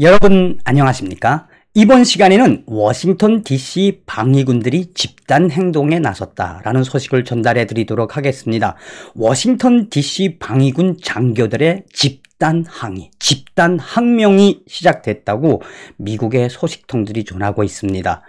여러분 안녕하십니까? 이번 시간에는 워싱턴 DC 방위군들이 집단 행동에 나섰다라는 소식을 전달해 드리도록 하겠습니다. 워싱턴 DC 방위군 장교들의 집단 항의, 집단 항명이 시작됐다고 미국의 소식통들이 전하고 있습니다.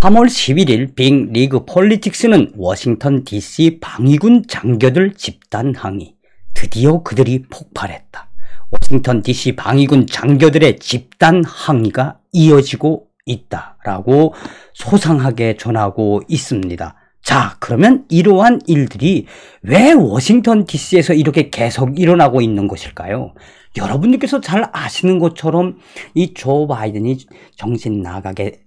3월 11일 빅 리그 폴리틱스는 워싱턴 DC 방위군 장교들 집단 항의, 드디어 그들이 폭발했다. 워싱턴 DC 방위군 장교들의 집단 항의가 이어지고 있다라고 소상하게 전하고 있습니다. 자, 그러면 이러한 일들이 왜 워싱턴 DC에서 이렇게 계속 일어나고 있는 것일까요? 여러분들께서 잘 아시는 것처럼 이 조 바이든이 정신 나가게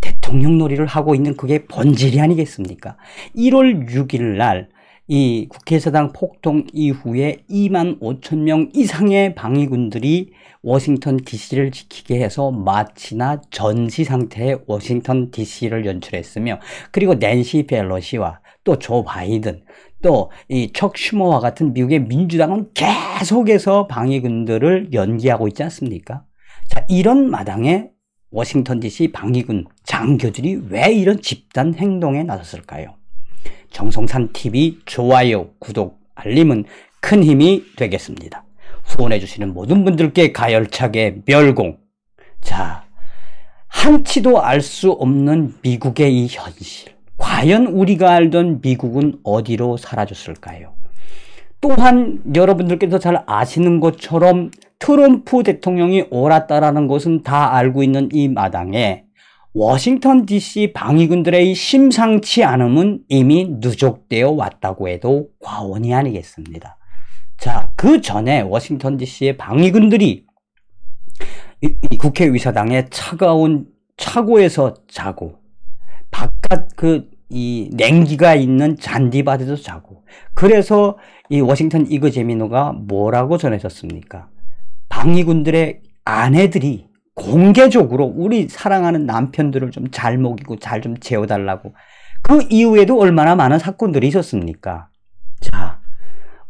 대통령 놀이를 하고 있는 그게 본질이 아니겠습니까? 1월 6일 날이 국회의사당 폭동 이후에 2만 5천 명 이상의 방위군들이 워싱턴 DC를 지키게 해서 마치나 전시 상태의 워싱턴 DC를 연출했으며 그리고 낸시 벨러시와 또 조 바이든 또 이 척 슈머와 같은 미국의 민주당은 계속해서 방위군들을 연기하고 있지 않습니까? 자 이런 마당에 워싱턴 DC 방위군 장교들이 왜 이런 집단 행동에 나섰을까요? 정성산 TV 좋아요, 구독, 알림은 큰 힘이 되겠습니다. 후원해주시는 모든 분들께 가열차게 멸공. 자, 한치도 알 수 없는 미국의 이 현실. 과연 우리가 알던 미국은 어디로 사라졌을까요? 또한 여러분들께서 잘 아시는 것처럼 트럼프 대통령이 옳았다라는 것은 다 알고 있는 이 마당에 워싱턴 DC 방위군들의 심상치 않음은 이미 누적되어 왔다고 해도 과언이 아니겠습니다. 자, 그 전에 워싱턴 DC의 방위군들이 이, 이 국회의사당의 차가운 차고에서 자고 바깥 그 이 냉기가 있는 잔디밭에서 자고 그래서 이 워싱턴 이그제미노가 뭐라고 전해졌습니까? 방위군들의 아내들이 공개적으로 우리 사랑하는 남편들을 좀 잘 먹이고 잘 좀 재워달라고 그 이후에도 얼마나 많은 사건들이 있었습니까? 자,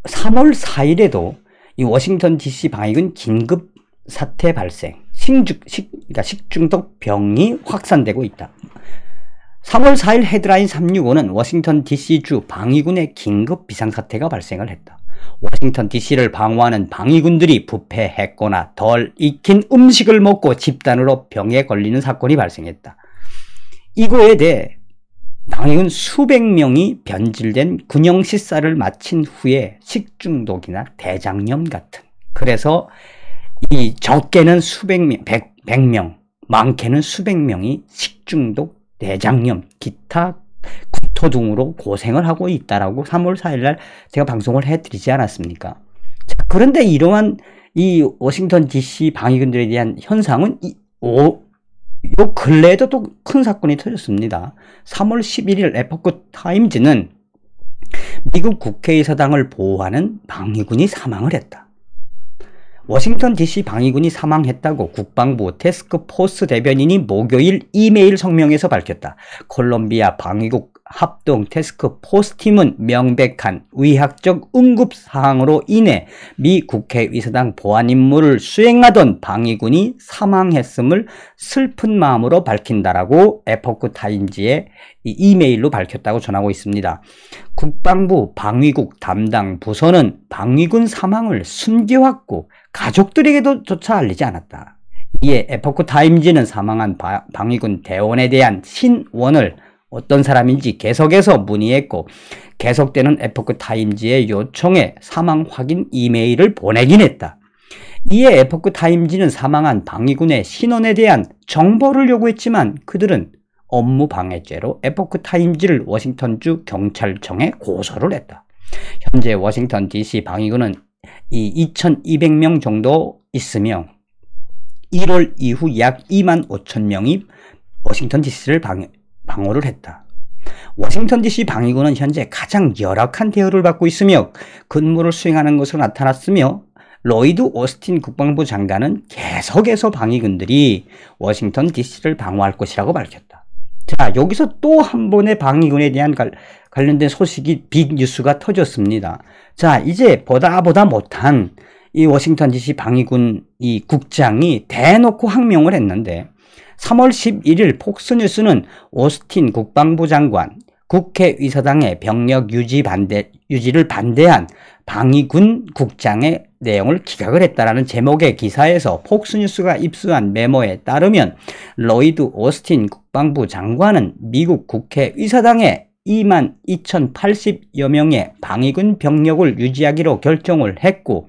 3월 4일에도 이 워싱턴 DC 방역은 긴급 사태 발생, 식중, 식, 그러니까 식중독 병이 확산되고 있다. 3월 4일 헤드라인 365는 워싱턴 DC주 방위군의 긴급 비상사태가 발생을 했다. 워싱턴 DC를 방어하는 방위군들이 부패했거나 덜 익힌 음식을 먹고 집단으로 병에 걸리는 사건이 발생했다. 이거에 대해 당행 수백 명이 변질된 군용 식사를 마친 후에 식중독이나 대장염 같은 그래서 이 적게는 수백 명, 백, 백 명, 많게는 수백 명이 식중독, 대장염, 기타 토둥으로 고생을 하고 있다라고 3월 4일날 제가 방송을 해드리지 않았습니까? 자, 그런데 이러한 이 워싱턴 DC 방위군들에 대한 현상은 이, 오, 요 근래에도 또 큰 사건이 터졌습니다. 3월 11일 에포크 타임즈는 미국 국회의사당을 보호하는 방위군이 사망을 했다. 워싱턴 DC 방위군이 사망했다고 국방부 테스크포스 대변인이 목요일 이메일 성명에서 밝혔다. 콜롬비아 방위국 합동 테스크포스팀은 명백한 의학적 응급 사항으로 인해 미 국회의사당 보안 임무를 수행하던 방위군이 사망했음을 슬픈 마음으로 밝힌다라고 에포크 타임즈의 이메일로 밝혔다고 전하고 있습니다. 국방부 방위국 담당 부서는 방위군 사망을 숨겨왔고 가족들에게도 조차 알리지 않았다. 이에 에포크 타임즈는 사망한 방위군 대원에 대한 신원을 어떤 사람인지 계속해서 문의했고 계속되는 에포크타임즈의 요청에 사망 확인 이메일을 보내긴 했다. 이에 에포크타임즈는 사망한 방위군의 신원에 대한 정보를 요구했지만 그들은 업무 방해죄로 에포크타임즈를 워싱턴주 경찰청에 고소를 했다. 현재 워싱턴 DC 방위군은 이 2200명 정도 있으며 1월 이후 약 2만 5천 명이 워싱턴 DC를 방해, 방어를 했다. 워싱턴 DC 방위군은 현재 가장 열악한 대우를 받고 있으며 근무를 수행하는 것으로 나타났으며 로이드 오스틴 국방부 장관은 계속해서 방위군들이 워싱턴 DC를 방어할 것이라고 밝혔다. 자 여기서 또 한 번의 방위군에 대한 갈, 관련된 소식이 빅뉴스가 터졌습니다. 자 이제 보다 보다 못한 이 워싱턴 DC 방위군 이 국장이 대놓고 항명을 했는데 3월 11일 폭스뉴스는 오스틴 국방부 장관, 국회의사당의 병력 유지 반대, 유지를 반대한 방위군 국장의 내용을 기각을 했다라는 제목의 기사에서 폭스뉴스가 입수한 메모에 따르면 로이드 오스틴 국방부 장관은 미국 국회의사당의 2만 2,080여 명의 방위군 병력을 유지하기로 결정을 했고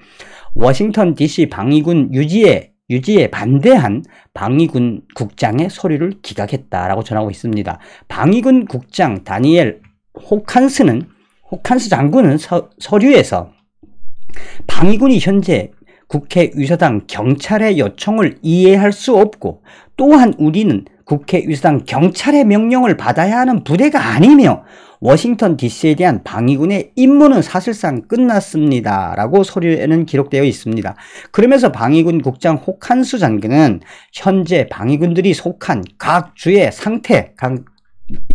워싱턴 DC 방위군 유지에 유지에 반대한 방위군 국장의 소리를 기각했다라고 전하고 있습니다. 방위군 국장 다니엘 호칸스는 호칸스 장군은 서, 서류에서 방위군이 현재 국회 의사당 경찰의 요청을 이해할 수 없고 또한 우리는 국회 의사당 경찰의 명령을 받아야 하는 부대가 아니며 워싱턴 DC에 대한 방위군의 임무는 사실상 끝났습니다. 라고 서류에는 기록되어 있습니다. 그러면서 방위군 국장 호칸수 장군은 현재 방위군들이 속한 각 주의 상태, 각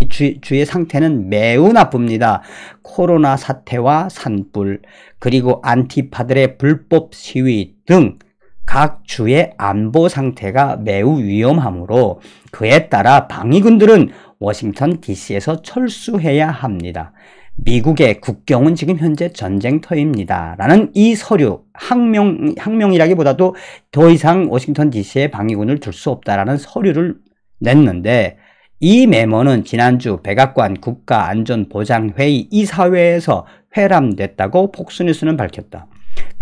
주, 주의 상태는 매우 나쁩니다. 코로나 사태와 산불, 그리고 안티파들의 불법 시위 등 각 주의 안보 상태가 매우 위험하므로 그에 따라 방위군들은 워싱턴 DC에서 철수해야 합니다. 미국의 국경은 지금 현재 전쟁터입니다. 라는 이 서류, 항명, 항명이라기보다도 더 이상 워싱턴 DC에 방위군을 둘 수 없다라는 서류를 냈는데 이 메모는 지난주 백악관 국가안전보장회의 이사회에서 회람됐다고 폭스뉴스는 밝혔다.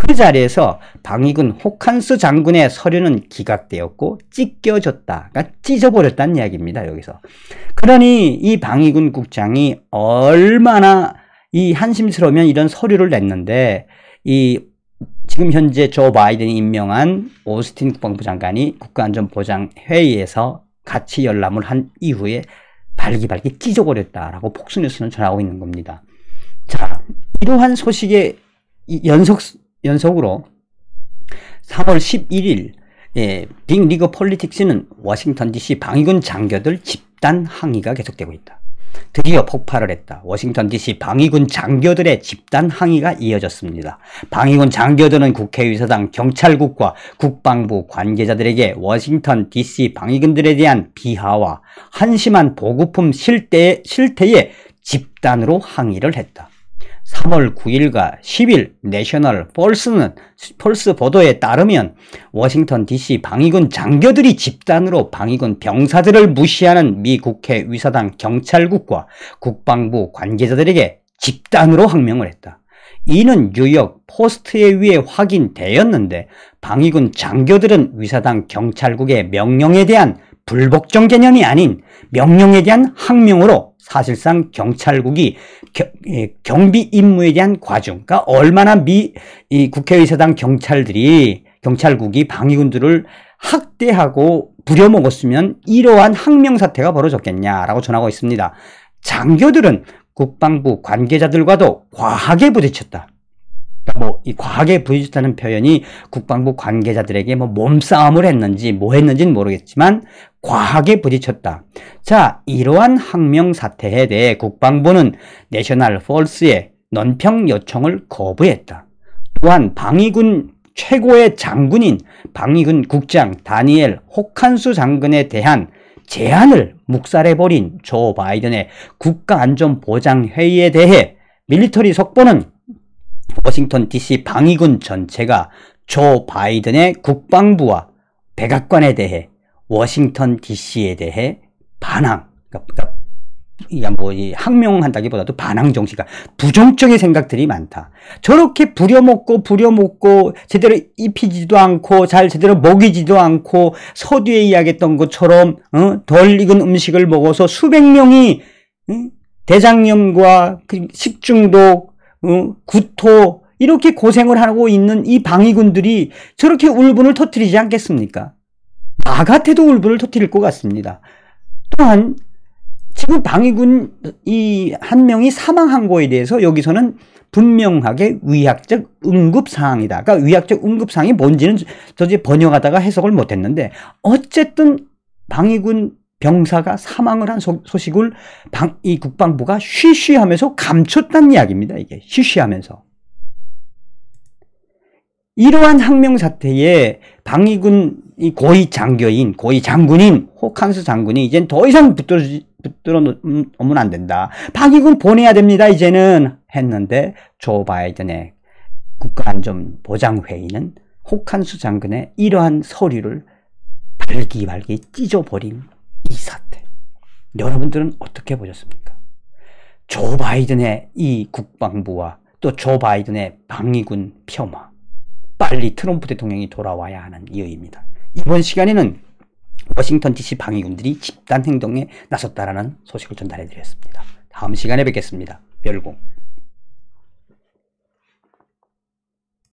그 자리에서 방위군 호칸스 장군의 서류는 기각되었고 찢겨졌다. 그러니까 찢어버렸다는 이야기입니다. 여기서. 그러니 이 방위군 국장이 얼마나 이 한심스러우면 이런 서류를 냈는데 이 지금 현재 조 바이든이 임명한 오스틴 국방부 장관이 국가안전보장회의에서 같이 열람을 한 이후에 발기발기 찢어버렸다라고 폭순 뉴스는 전하고 있는 겁니다. 자, 이러한 소식의 연속 연속으로 3월 11일 예, 빅리그 폴리틱스는 워싱턴 DC 방위군 장교들 집단 항의가 계속되고 있다. 드디어 폭발을 했다. 워싱턴 DC 방위군 장교들의 집단 항의가 이어졌습니다. 방위군 장교들은 국회의사당 경찰국과 국방부 관계자들에게 워싱턴 DC 방위군들에 대한 비하와 한심한 보급품 실태, 실태에 집단으로 항의를 했다. 3월 9일과 10일 내셔널 폴스는 폴스 보도에 따르면 워싱턴 DC 방위군 장교들이 집단으로 방위군 병사들을 무시하는 미 국회 위사당 경찰국과 국방부 관계자들에게 집단으로 항명을 했다. 이는 뉴욕 포스트에 의해 확인되었는데 방위군 장교들은 위사당 경찰국의 명령에 대한 불복종 개념이 아닌 명령에 대한 항명으로 사실상 경찰국이 예, 경비 임무에 대한 과중, 그러니까 얼마나 미, 이 국회의사당 경찰들이, 경찰국이 방위군들을 학대하고 부려먹었으면 이러한 항명 사태가 벌어졌겠냐라고 전하고 있습니다. 장교들은 국방부 관계자들과도 과하게 부딪혔다. 그러니까 뭐, 이 과하게 부딪혔다는 표현이 국방부 관계자들에게 뭐 몸싸움을 했는지 뭐 했는지는 모르겠지만 과하게 부딪혔다. 자, 이러한 항명 사태에 대해 국방부는 내셔널 폴스의 논평 요청을 거부했다. 또한 방위군 최고의 장군인 방위군 국장 다니엘 호칸수 장군에 대한 제안을 묵살해버린 조 바이든의 국가안전보장회의에 대해 밀리터리 속보는 워싱턴 DC 방위군 전체가 조 바이든의 국방부와 백악관에 대해 워싱턴 DC에 대해 반항, 그러니까, 그러니까 뭐 항명한다기보다도 반항 정신, 과 부정적인 생각들이 많다. 저렇게 부려먹고 부려먹고 제대로 입히지도 않고 잘 제대로 먹이지도 않고 서두에 이야기했던 것처럼 어? 덜 익은 음식을 먹어서 수백 명이 응? 대장염과 그 식중독, 응? 어? 구토 이렇게 고생을 하고 있는 이 방위군들이 저렇게 울분을 터뜨리지 않겠습니까? 나 같아도 울분을 터뜨릴 것 같습니다. 또한 지금 방위군 이 한 명이 사망한 거에 대해서 여기서는 분명하게 위학적 응급 상황이다. 그러니까 위학적 응급 상황이 뭔지는 저지 번역하다가 해석을 못 했는데 어쨌든 방위군 병사가 사망을 한 소, 식을 방, 이 국방부가 쉬쉬하면서 감췄다 이야기입니다. 이게 쉬쉬하면서. 이러한 항명 사태에 방위군 이 고위 장교인, 고위 장군인, 호칸스 장군이 이젠 더 이상 붙들어, 붙들어 음, 놓으면 안 된다. 파기군 보내야 됩니다, 이제는. 했는데, 조 바이든의 국가안전보장회의는 호칸스 장군의 이러한 서류를 발기발기 찢어버린 이 사태. 여러분들은 어떻게 보셨습니까? 조 바이든의 이 국방부와 또 조 바이든의 방위군 폄하. 빨리 트럼프 대통령이 돌아와야 하는 이유입니다. 이번 시간에는 워싱턴 DC 방위군들이 집단 행동에 나섰다라는 소식을 전달해 드렸습니다. 다음 시간에 뵙겠습니다. 멸공.